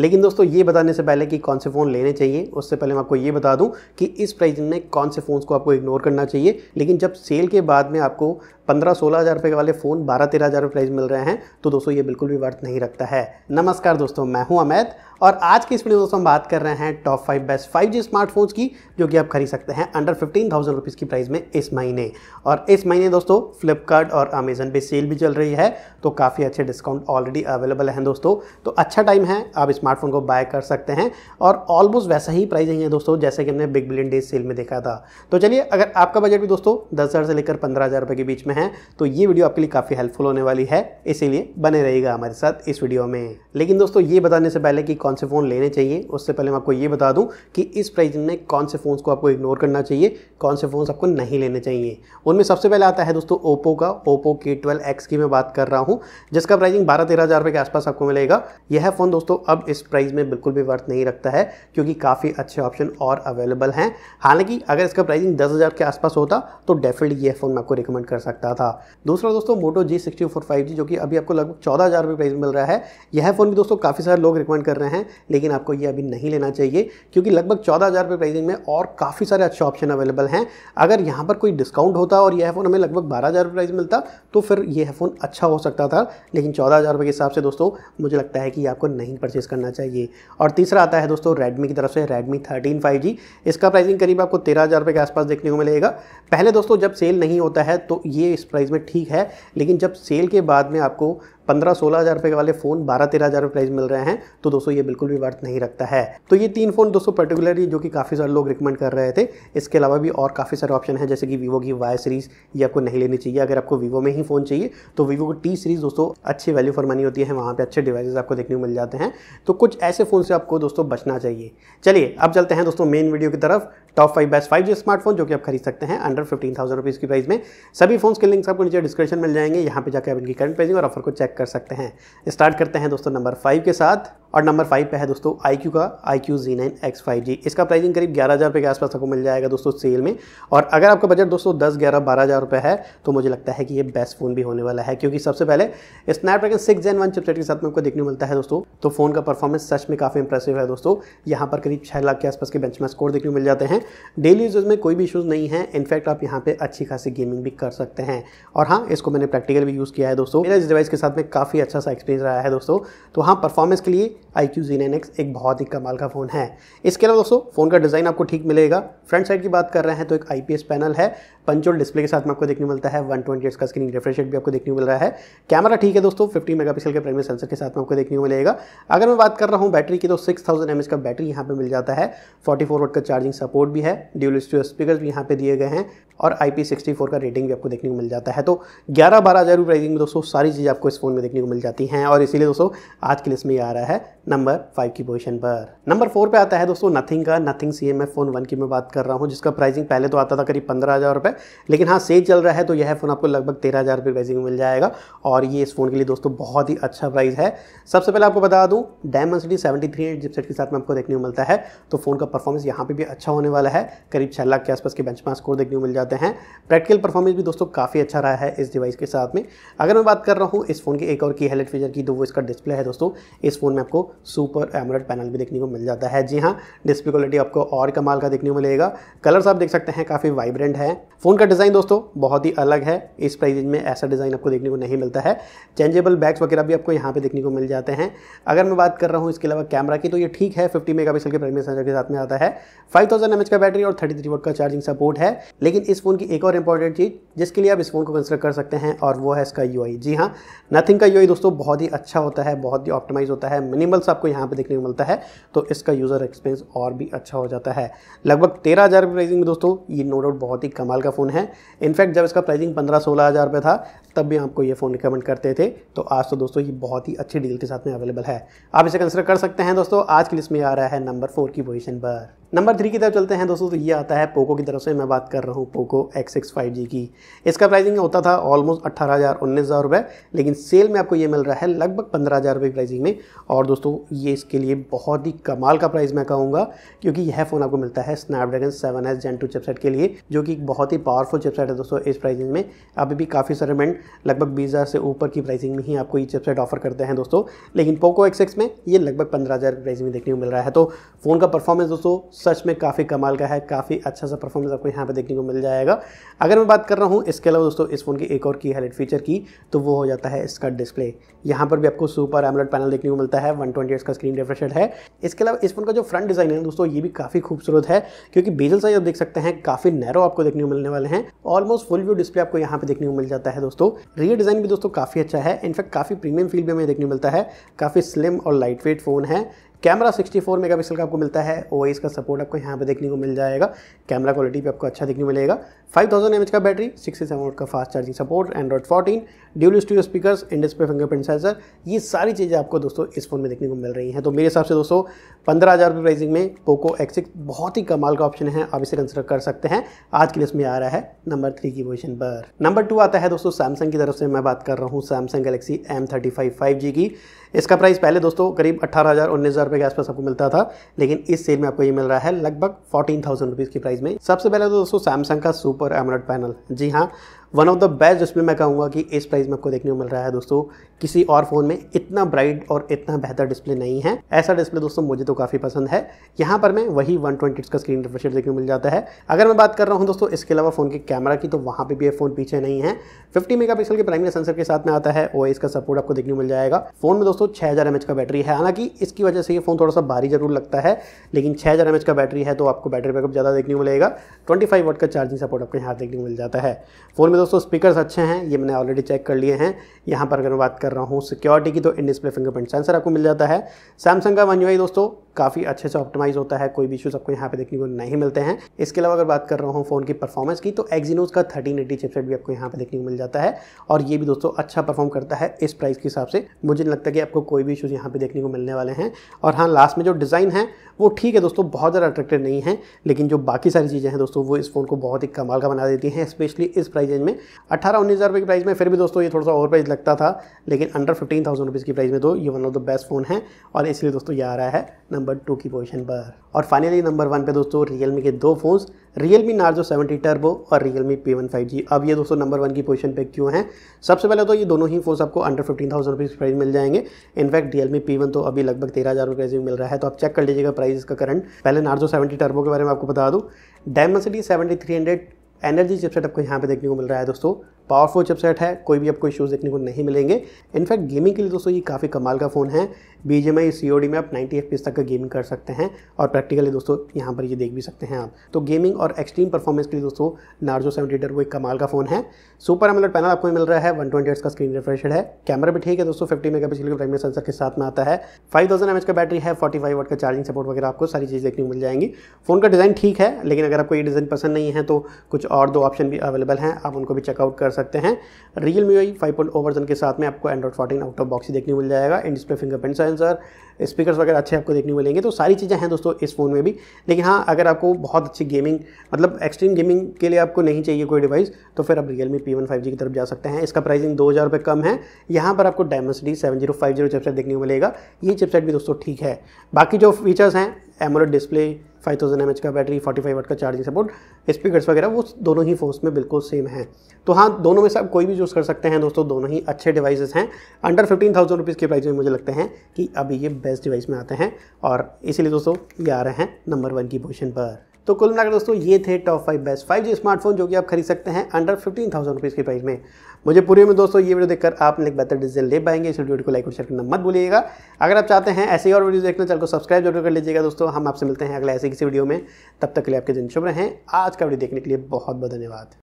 लेकिन दोस्तों ये बताने से पहले कि कौन से फ़ोन लेने चाहिए उससे पहले मैं आपको ये बता दूं कि इस प्राइसिंग में कौन से फ़ोन को आपको इग्नोर करना चाहिए लेकिन जब सेल के बाद में आपको पंद्रह सोलह हज़ार रुपये वाले फ़ोन बारह तेरह हज़ार प्राइस मिल रहे हैं तो दोस्तों ये बिल्कुल भी वर्थ नहीं रखता है नमस्कार दोस्तों मैं हूँ अमैद और आज की इस वीडियो दोस्तों हम बात कर रहे हैं top five best five G smartphones की जो कि आप खरीद सकते हैं अंडर फिफ्टीन थाउजेंड रुपीज़ की प्राइस में इस महीने और इस महीने दोस्तों फ्लिपकार्ट और अमेजन पे सेल भी चल रही है तो काफ़ी अच्छे डिस्काउंट ऑलरेडी अवेलेबल हैं दोस्तों तो अच्छा टाइम है आप स्मार्ट स्मार्टफोन को बाय कर सकते हैं और ऑलमोस्ट वैसा ही प्राइस है दोस्तों जैसे कि हमने बिग बिलियन डेज सेल में देखा था तो चलिए अगर आपका बजट भी दोस्तों दस से लेकर पंद्रह के बीच में है तो ये वीडियो आपके लिए काफ़ी हेल्पफुल होने वाली है इसीलिए बने रहेगा हमारे साथ इस वीडियो में लेकिन दोस्तों ये बताने से पहले कि कौन से फ़ोन लेने चाहिए उससे पहले मैं आपको ये बता दूँ कि इस प्राइस में कौन से फ़ोन्स को आपको इग्नोर करना चाहिए कौन से फ़ोन्स आपको नहीं लेने चाहिए उनमें सबसे पहले आता है दोस्तों ओप्पो का ओप्पो के ट्वेल्व एक्स की मैं बात कर रहा हूँ जिसका प्राइसिंग बारह तेरह हज़ार रुपये के आसपास आपको मिलेगा यह फ़ोन दोस्तों अब इस इस प्राइस में बिल्कुल भी वर्थ नहीं रखता है क्योंकि काफ़ी अच्छे ऑप्शन और अवेलेबल हैं हालांकि अगर इसका प्राइसिंग दस हज़ार के आसपास होता तो डेफिनेटली ये फ़ोन मैं आपको रिकमेंड कर सकता था दूसरा दोस्तों Moto G sixty four five G जो कि अभी आपको लगभग चौदह हज़ार रुपये प्राइस मिल रहा है यह फ़ोन भी दोस्तों काफ़ी सारे लोग रिकमेंड कर रहे हैं लेकिन आपको ये अभी नहीं लेना चाहिए क्योंकि लगभग चौदह हज़ार रुपये प्राइसिंग में और काफ़ी सारे अच्छे ऑप्शन अवेलेबल हैं अगर यहाँ पर कोई डिस्काउंट होता और यह फ़ोन हमें लगभग बारह हज़ार रुपये प्राइस मिलता तो फिर यह फ़ोन अच्छा हो सकता था लेकिन चौदह हज़ार रुपये के हिसाब से दोस्तों मुझे लगता है कि आपको नहीं परचेज़ करना करना चाहिए और तीसरा आता है दोस्तों रेडमी की तरफ से रेडमी थर्टीन फाइव जी इसका प्राइसिंग करीब आपको तेरह हज़ार रुपये के आसपास देखने को मिलेगा पहले दोस्तों जब सेल नहीं होता है तो ये इस प्राइस में ठीक है लेकिन जब सेल के बाद में आपको पंद्रह सोलह हज़ार रुपये वाले फ़ोन बारह तेरह हज़ार प्राइस मिल रहे हैं तो दोस्तों ये बिल्कुल भी वर्थ नहीं रखता है तो ये तीन फ़ोन दोस्तों पर्टिकुलरली जो कि काफ़ी सारे लोग रिकमेंड कर रहे थे इसके अलावा भी और काफ़ी सारे ऑप्शन हैं जैसे कि वीवो की वाई सीरीज़ ये आपको नहीं लेनी चाहिए अगर आपको वीवो में ही फ़ोन चाहिए तो वीवो की टी सीरीज़ दोस्तों अच्छी वैल्यू फॉर मनी होती है वहाँ पर अच्छे डिवाइस आपको देखने को मिल जाते हैं तो कुछ ऐसे फ़ोन से आपको दोस्तों बचना चाहिए चलिए अब चलते हैं दोस्तों मेन वीडियो की तरफ top five best five G smartphone जो कि आप खरीद सकते हैं अंडर फिफ्टीन थाउजेंड रुपीज़ की प्राइस में सभी फोन के लिंक्स आपको नीचे डिस्क्रिप्शन मिल जाएंगे यहाँ पे जाकर आप इनकी करंट प्राइसिंग और ऑफर को चेक कर सकते हैं स्टार्ट करते हैं दोस्तों नंबर फाइव के साथ और नंबर फाइव पे है दोस्तों आई क्यू का iQOO G nine X five G इसका प्राइसिंग करीब ग्यारह हज़ार रुपये के आसपास आपको मिल जाएगा दोस्तों सेल में और अगर आपका बजट दोस्तों दस ग्यारह बारह हज़ार रुपये है तो मुझे लगता है कि ये बेस्ट फ़ोन भी होने वाला है क्योंकि सबसे पहले Snapdragon six gen one chipset के साथ में आपको देखने मिलता है दोस्तों तो फ़ोन का परफॉर्मेंस सच में काफ़ी इंप्रेसिव है दोस्तों यहाँ पर करीब छः लाख के आसपास के बेंच में स्कोर देखने मिल जाते हैं डेली यूज में कोई भी इशूज़ नहीं है इनफैक्ट आप यहाँ पर अच्छी खासी गेमिंग भी कर सकते हैं और हाँ इसको मैंने प्रैक्टिकल भी यूज़ किया है दोस्तों मेरा इस डिवाइस के साथ में काफ़ी अच्छा सा एक्सपीरियंस रहा है दोस्तों तो हाँ परफॉर्मेंस के लिए iQOO G nine X एक बहुत ही कमाल का फ़ोन है इसके अलावा दोस्तों फ़ोन का डिज़ाइन आपको ठीक मिलेगा फ्रंट साइड की बात कर रहे हैं तो एक आई पी एस पैनल है पंचोल डिस्प्ले के साथ में आपको देखने मिलता है वन ट्वेंटी का स्क्रीन रिफ्रेश रेट भी आपको देखने मिल रहा है कैमरा ठीक है दोस्तों फिफ्टी मेगा पिक्सल के प्राइमरी सेंसर के साथ में आपको देखने को मिलेगा अगर मैं बात कर रहा हूँ बैटरी की तो सिक्स थाउजेंड एम एच का बैटरी यहाँ पर मिल जाता है फोर्टी फोर वोट का चार्जिंग सपोर्ट भी है ड्यूल स्टू स्पीकर भी यहाँ पे दिए गए हैं और आई पी सिक्सटी फोर का रेटिंग भी आपको देखने को मिल जाता है तो ग्यारह बारह हज़ार प्राइसिंग में दोस्तों सारी चीज़ें आपको इस फोन में देखने को मिल जाती हैं और इसीलिए दोस्तों आज के में ये आ रहा है नंबर फाइव की पोजीशन पर नंबर फोर पे आता है दोस्तों नथिंग का Nothing C M F phone one की मैं बात कर रहा हूँ जिसका प्राइसिंग पहले तो आता था करीब पंद्रह हज़ार रुपये लेकिन हाँ सेल चल रहा है तो यह फ़ोन आपको लगभग तेरह हज़ार रुपये प्राइसिंग में मिल जाएगा और ये इस फ़ोन के लिए दोस्तों बहुत ही अच्छा प्राइस है सबसे पहले आपको बता दूँ Dimensity seventy three eight chipset के साथ में आपको देखने को मिलता है तो फ़ोन का परफॉर्मेंस यहाँ पर भी अच्छा होने वाला है करीब छः लाख के आसपास के बेंच स्कोर देखने को मिल जाते हैं प्रैक्टिकल परफॉर्मेंस भी दोस्तों काफ़ी अच्छा रहा है इस डिवाइस के साथ में अगर मैं बात कर रहा हूँ इस फ़ोन के एक और की हेलेट फीचर की तो वो इसका डिस्प्ले है दोस्तों इस फ़ोन में आपको सुपर एमरेड पैनल भी देखने को मिल जाता है जी हाँ डिस्प्ले क्वालिटी आपको और कमाल का देखने को मिलेगा कलर्स आप देख सकते हैं काफ़ी वाइब्रेंट है फ़ोन का डिज़ाइन दोस्तों बहुत ही अलग है इस प्राइस में ऐसा डिज़ाइन आपको देखने को नहीं मिलता है चेंजेबल बैग्स वगैरह भी आपको यहाँ पर देखने को मिल जाते हैं अगर मैं बात कर रहा हूँ इसके अलावा कैमरा की तो ये ठीक है फिफ्टी मेगा पिक्सल के प्राइमरी सेंसर के साथ में आता है फाइव थाउजेंड का बैटरी और थर्टी थ्री का चार्जिंग सपोर्ट है लेकिन इस फोन की एक और इंपॉर्टेंट चीज़ जिसके लिए आप इस फोन को कंसिडर कर सकते हैं और वो है इसका यू जी हाँ नथिंग का यू दोस्तों बहुत ही अच्छा होता है बहुत ही ऑप्टिमाइज होता है मिनिमल आपको यहाँ पे देखने को मिलता है तो इसका यूज़र एक्सपीरियंस और भी अच्छा हो जाता है लगभग तेरह हज़ार प्राइसिंग में दोस्तों ये नो डाउट बहुत ही कमाल का फ़ोन है इनफैक्ट जब इसका प्राइसिंग पंद्रह सोलह हज़ार था तब भी आपको ये फ़ोन रिकमेंड करते थे तो आज तो दोस्तों ये बहुत ही अच्छी डील के साथ में अवेलेबल है आप इसे कंसिडर कर सकते हैं दोस्तों आज की लिस्ट में आ रहा है नंबर फोर की पोजिशन पर नंबर थ्री की तरफ चलते हैं दोस्तों तो ये आता है पोको की तरफ से मैं बात कर रहा हूँ Poco X X five G की इसका प्राइसिंग होता था ऑलमोस्ट अट्ठारह हज़ार उन्नीस हज़ार रुपये लेकिन सेल में आपको ये मिल रहा है लगभग पंद्रह हज़ार रुपये प्राइसिंग में और दोस्तों ये इसके लिए बहुत ही कमाल का प्राइस मैं कहूँगा क्योंकि यह फ़ोन आपको मिलता है Snapdragon seven S gen two chipset के लिए जो कि बहुत ही पावरफुल चिपसेट है दोस्तों इस प्राइसिंग में अभी भी काफ़ी सारे मेंट लगभग बीस हज़ार से ऊपर की प्राइसिंग में ही आपको ये चिपसेट ऑफर करते हैं दोस्तों लेकिन पोको एक्स एक्स में ये लगभग पंद्रह हज़ार प्राइसिंग में देखने को मिल रहा है तो फ़ोन का परफॉर्मेंस दोस्तों सच में काफ़ी कमाल का है काफ़ी अच्छा सा परफॉर्मेंस आपको यहाँ पर देखने को मिल जाएगा अगर मैं बात कर रहा हूँ इसके अलावा दोस्तों इस फ़ोन की एक और की हाईलाइट फीचर की तो वो हो जाता है इसका डिस्प्ले यहाँ पर भी आपको सुपर एमलेट पैनल देखने को मिलता है वन ट्वेंटी का स्क्रीन रिफ्रेश है इसके अलावा इस फोन का जो फ्रंट डिज़ाइन है दोस्तों ये भी काफ़ी खूबसूरत है क्योंकि बेजल साइज आप देख सकते हैं काफ़ी नैरो आपको देखने को मिलने वाले हैं ऑलमोस्ट फुल व्यू डिस्प्ले आपको यहाँ पे देखने को मिल जाता है दोस्तों रियर डिज़ाइन भी दोस्तों काफ़ी अच्छा है इनफैक्ट काफ़ी प्रीमियम फील भी हमें देखने मिलता है काफ़ी स्लिम और लाइट वेट फ़ोन है कैमरा 64 मेगापिक्सल का आपको मिलता है ओ का सपोर्ट आपको यहाँ पे देखने को मिल जाएगा कैमरा क्वालिटी भी आपको अच्छा देखने को मिलेगा फाइव थाउजेंड का बैटरी सिक्सटी सेवन वोट का fast charging support Android fourteen dual studio speakers in display fingerprint sensor ये सारी चीज़ें आपको दोस्तों इस फोन में देखने को मिल रही हैं तो मेरे हिसाब से दोस्तों पंद्रह हज़ार रुपये प्राइसिंग में पोको एक्स बहुत ही कमाल का ऑप्शन है आप इसे कंसिडर कर सकते हैं आज की लिस्ट में आ रहा है नंबर थ्री की पोजिशन पर नंबर टू आता है दोस्तों सैमसंग की तरफ से मैं बात कर रहा हूँ Samsung Galaxy M thirty five five G की इसका प्राइस पहले दोस्तों करीब अठारह हज़ार उन्नीस हज़ार रुपये के आसपास आपको मिलता था लेकिन इस सेल में आपको ये मिल रहा है लगभग फोर्टीन थाउजेंड रुपीज़ की प्राइस में सबसे पहले तो दोस्तों सैमसंग का सुपर सुपर एमोलेड पैनल जी हाँ one of the best display मैं कहूँगा कि इस प्राइस में आपको देखने को मिल रहा है दोस्तों किसी और फ़ोन में इतना ब्राइट और इतना बेहतर डिस्प्ले नहीं है ऐसा डिस्प्ले दोस्तों मुझे तो काफ़ी पसंद है यहाँ पर मैं वही वन ट्वेंटी का स्क्रीन रिफ्रेशर देखने को मिल जाता है अगर मैं बात कर रहा हूँ दोस्तों इसके अलावा फ़ोन के कैमरा की तो वहाँ पर भी ये फ़ोन पीछे नहीं है फिफ्टी मेगा के प्राइमरी सेंसर के साथ में आता है ओ का सपोर्ट आपको देखने को मिल जाएगा फ़ोन में दोस्तों छः हज़ार का बैटरी है हालांकि इसकी वजह से ये फ़ोन थोड़ा सा भारी जरूर लगता है लेकिन छः हज़ार का बैटरी है तो आपको बैटरी बैकअप ज़्यादा देखने को मिलेगा ट्वेंटी फाइव का चार्जिंग सपोर्ट आपको यहाँ देखने को मिल जाता है फ़ोन में में दोस्तों स्पीकर्स अच्छे हैं ये मैंने ऑलरेडी चेक कर लिए हैं यहाँ पर अगर मैं बात कर रहा हूँ सिक्योरिटी की तो इन डिस्प्ले फिंगरप्रिंट सेंसर आपको मिल जाता है सैमसंग का वन दोस्तों काफ़ी अच्छे से ऑप्टिमाइज होता है कोई भी इशूज़ आपको यहाँ पे देखने को नहीं मिलते हैं इसके अलावा अगर बात कर रहा हूँ फ़ोन की परफॉर्मेंस की तो एक्जीनोज का थर्टीन एटी चिपसेट भी आपको यहाँ पे देखने को मिल जाता है और ये भी दोस्तों अच्छा परफॉर्म करता है इस प्राइस के हिसाब से मुझे नहीं लगता कि आपको कोई भी इशूज़ यहाँ पे देखने को मिलने वाले हैं और हाँ लास्ट में जो डिज़ाइन है वो ठीक है दोस्तों बहुत ज़्यादा अट्रैक्टिव नहीं है लेकिन जो बाकी सारी चीज़ें हैं दोस्तों वो इस फ़ोन को बहुत ही कमाल का बना देती हैं स्पेशली इस प्राइस रेंज में अठारह उन्नीस हज़ार रुपये की प्राइस में फिर भी दोस्तों ये थोड़ा सा ओवर प्राइस लगता था लेकिन अंडर फिफ्टीन थाउजेंड रुपीज़ की प्राइस में तो ये one of the best phone है और इसलिए दोस्तों ये आ रहा है नंबर नंबर टू की पोजीशन पर और फाइनली नंबर वन पे दोस्तों रियलमी के दो phones Realme Narzo seventy turbo और Realme P one five G अब ये दोस्तों नंबर वन की पोजीशन पे क्यों हैं सबसे पहले तो ये दोनों ही फोन्स आपको under fifteen thousand rupees price मिल जाएंगे इनफैक्ट रियलमी पी वन तो अभी लगभग तेरह हज़ार रुपये मिल रहा है तो आप चेक कर लीजिएगा प्राइस इसका करंट पहले नार्जो सेवेंटी टर्बो के बारे में आपको बता दूँ diamond seventy three hundred energy chipset आपको यहाँ पे देखने को मिल रहा है दोस्तों पावरफुल चिपसेट है कोई भी आपको इशूज़ देखने को नहीं मिलेंगे इनफैक्ट गेमिंग के लिए दोस्तों ये काफ़ी कमाल का फ़ोन है बी जी एम सी में आप 90 एफ तक का गेमिंग कर सकते हैं और प्रैक्टिकली दोस्तों यहाँ पर ये देख भी सकते हैं आप तो गेमिंग और एक्सट्रीम परफॉर्मेंस के लिए दोस्तों नार्जो सेवेंटी वो एक कमाल का फ़ोन है सुपर एमलेट पैनल आपको मिल रहा है वन ट्वेंटी का स्क्रीन रिफ्रेश है कैमरा भी ठीक है दोस्तों फिफ्टी मेगा पिक्सल के प्राइमरी सेंसर के साथ में आता है फाइव थाउजेंड का बैटरी है फोर्टी फाइव का चार्जिंग सपोर्ट वगैरह आपको सारी चीज़ देखने को मिल जाएंगी फ़ोन का डिज़ाइन ठीक है लेकिन अगर आपको ये डिज़ाइन पसंद नहीं है तो कुछ और दो ऑप्शन भी अवेलेबल हैं आप उनको भी चेकआउट कर सकते हैं Realme Y five point version के साथ में आपको Android fourteen out of box ही देखने मिल जाएगा and display fingerprint sensor speakers वगैरह अच्छे आपको देखने मिलेंगे तो सारी चीज़ें हैं दोस्तों इस फ़ोन में भी लेकिन हाँ अगर आपको बहुत अच्छी गेमिंग मतलब एक्सट्रीम गेमिंग के लिए आपको नहीं चाहिए कोई डिवाइस तो फिर आप Realme P one five G की तरफ जा सकते हैं इसका प्राइसिंग दो हज़ार रुपये कम है यहाँ पर आपको Dimensity seven zero five zero chipset देखने को मिलेगा ये चिपसेट भी दोस्तों ठीक है बाकी जो फीचर्स हैं AMOLED display five thousand M H का बैटरी फोर्टी फाइव वट का चार्जिंग सपोर्ट स्पीकर्स वगैरह वो दोनों ही फ़ोन्स में बिल्कुल सेम है तो हाँ दोनों में से आप कोई भी यूज़ कर सकते हैं दोस्तों दोनों ही अच्छे डिवाइसेस हैं अंडर फिफ्टीन थाउजेंड रुपीज़ के प्राइस में मुझे लगते हैं कि अभी ये बेस्ट डिवाइस में आते हैं और इसीलिए दोस्तों ये आ रहे हैं नंबर वन की पोजिशन पर तो कुल मिलाकर दोस्तों ये थे top five best five G smartphone जो कि आप खरीद सकते हैं अंडर फिफ्टीन थाउजेंड रुपीज़ की प्राइस में मुझे पूरे में दोस्तों ये वीडियो देखकर आप एक बेहतर डिसीजन ले पाएंगे इस वीडियो को लाइक और शेयर करना मत भूलिएगा अगर आप चाहते हैं ऐसे और वीडियो देखना चैनल को सब्सक्राइब जरूर कर लीजिएगा दोस्तों हम आपसे मिलते हैं अगले ऐसे किसी वीडियो में तब तक के लिए आपके दिन शुभ रहें आज का वीडियो देखने के लिए बहुत बहुत धन्यवाद